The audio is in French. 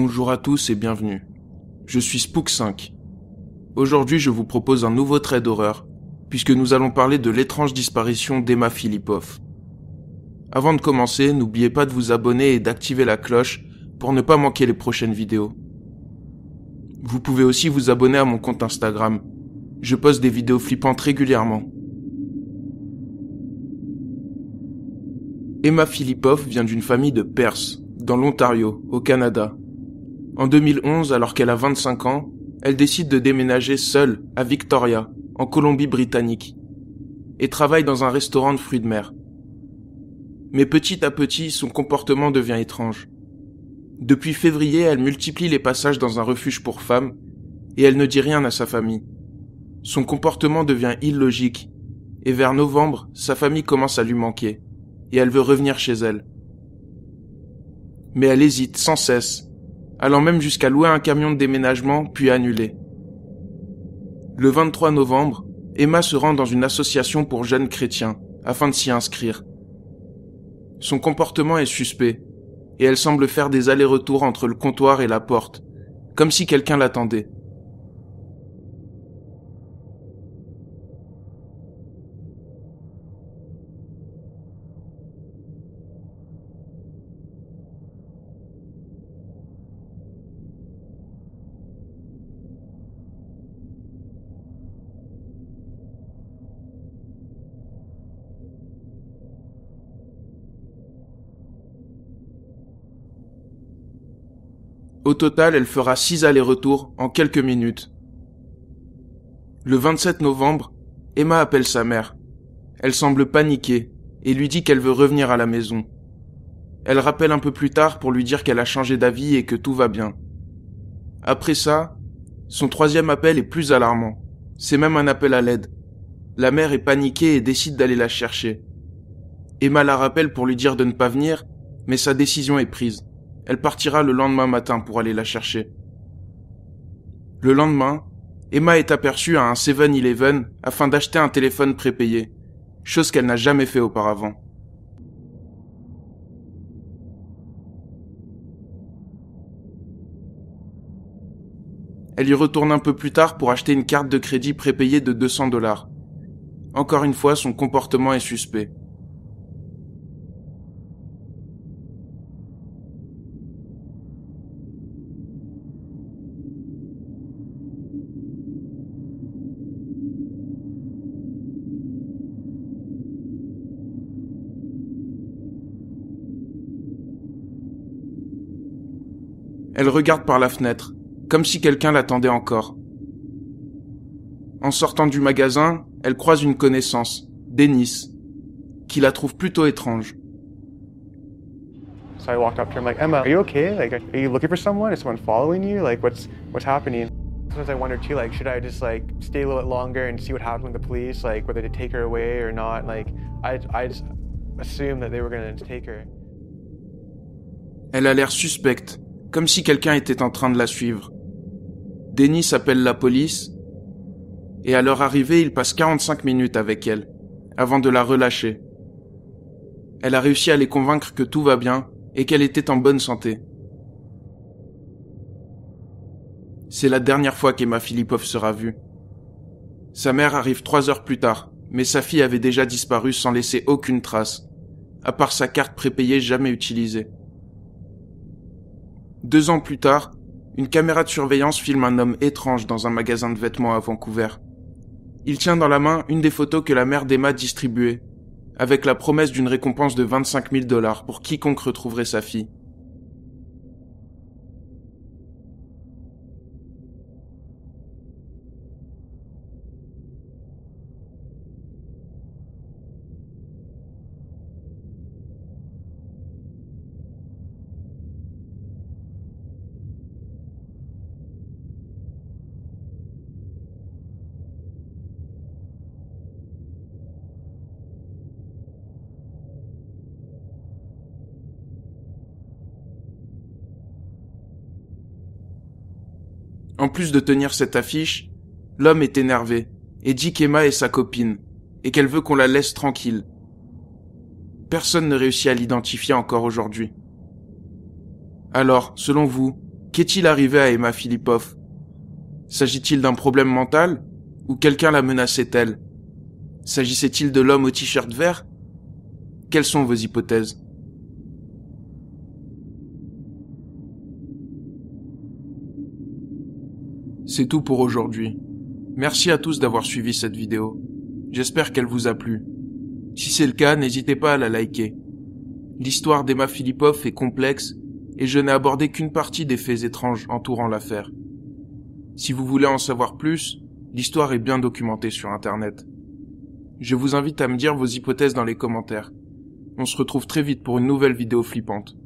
Bonjour à tous et bienvenue. Je suis Spook 5. Aujourd'hui, je vous propose un nouveau trait d'horreur, puisque nous allons parler de l'étrange disparition d'Emma Filipov. Avant de commencer, n'oubliez pas de vous abonner et d'activer la cloche pour ne pas manquer les prochaines vidéos. Vous pouvez aussi vous abonner à mon compte Instagram. Je poste des vidéos flippantes régulièrement. Emma Filipov vient d'une famille de Perse, dans l'Ontario, au Canada, en 2011, alors qu'elle a 25 ans, elle décide de déménager seule à Victoria, en Colombie-Britannique, et travaille dans un restaurant de fruits de mer. Mais petit à petit, son comportement devient étrange. Depuis février, elle multiplie les passages dans un refuge pour femmes, et elle ne dit rien à sa famille. Son comportement devient illogique, et vers novembre, sa famille commence à lui manquer, et elle veut revenir chez elle. Mais elle hésite sans cesse, allant même jusqu'à louer un camion de déménagement puis annuler. Le 23 novembre, Emma se rend dans une association pour jeunes chrétiens afin de s'y inscrire. Son comportement est suspect et elle semble faire des allers-retours entre le comptoir et la porte, comme si quelqu'un l'attendait. Au total, elle fera six allers-retours en quelques minutes. Le 27 novembre, Emma appelle sa mère. Elle semble paniquée et lui dit qu'elle veut revenir à la maison. Elle rappelle un peu plus tard pour lui dire qu'elle a changé d'avis et que tout va bien. Après ça, son troisième appel est plus alarmant. C'est même un appel à l'aide. La mère est paniquée et décide d'aller la chercher. Emma la rappelle pour lui dire de ne pas venir, mais sa décision est prise. Elle partira le lendemain matin pour aller la chercher. Le lendemain, Emma est aperçue à un 7-Eleven afin d'acheter un téléphone prépayé, chose qu'elle n'a jamais fait auparavant. Elle y retourne un peu plus tard pour acheter une carte de crédit prépayée de 200 dollars. Encore une fois, son comportement est suspect. Elle regarde par la fenêtre, comme si quelqu'un l'attendait encore. En sortant du magasin, elle croise une connaissance, Dennis, qui la trouve plutôt étrange. So I walked up to her, I'm like, Emma, are you okay? Like, are you looking for someone? Is someone following you? Like, what's what's happening? Sometimes I wonder too, like, should I just like stay a little bit longer and see what happened with the police? Like, whether to take her away or not? Like, I I just assumed that they were going to take her. Elle a l'air suspecte, comme si quelqu'un était en train de la suivre. Denis appelle la police, et à leur arrivée, il passe 45 minutes avec elle, avant de la relâcher. Elle a réussi à les convaincre que tout va bien et qu'elle était en bonne santé. C'est la dernière fois qu'Emma Filipov sera vue. Sa mère arrive trois heures plus tard, mais sa fille avait déjà disparu sans laisser aucune trace, à part sa carte prépayée jamais utilisée. Deux ans plus tard, une caméra de surveillance filme un homme étrange dans un magasin de vêtements à Vancouver. Il tient dans la main une des photos que la mère d'Emma distribuait, avec la promesse d'une récompense de 25 000 dollars pour quiconque retrouverait sa fille. En plus de tenir cette affiche, l'homme est énervé et dit qu'Emma est sa copine et qu'elle veut qu'on la laisse tranquille. Personne ne réussit à l'identifier encore aujourd'hui. Alors, selon vous, qu'est-il arrivé à Emma Filipov S'agit-il d'un problème mental ou quelqu'un la menaçait-elle S'agissait-il de l'homme au t-shirt vert Quelles sont vos hypothèses C'est tout pour aujourd'hui. Merci à tous d'avoir suivi cette vidéo. J'espère qu'elle vous a plu. Si c'est le cas, n'hésitez pas à la liker. L'histoire d'Emma Filipov est complexe et je n'ai abordé qu'une partie des faits étranges entourant l'affaire. Si vous voulez en savoir plus, l'histoire est bien documentée sur Internet. Je vous invite à me dire vos hypothèses dans les commentaires. On se retrouve très vite pour une nouvelle vidéo flippante.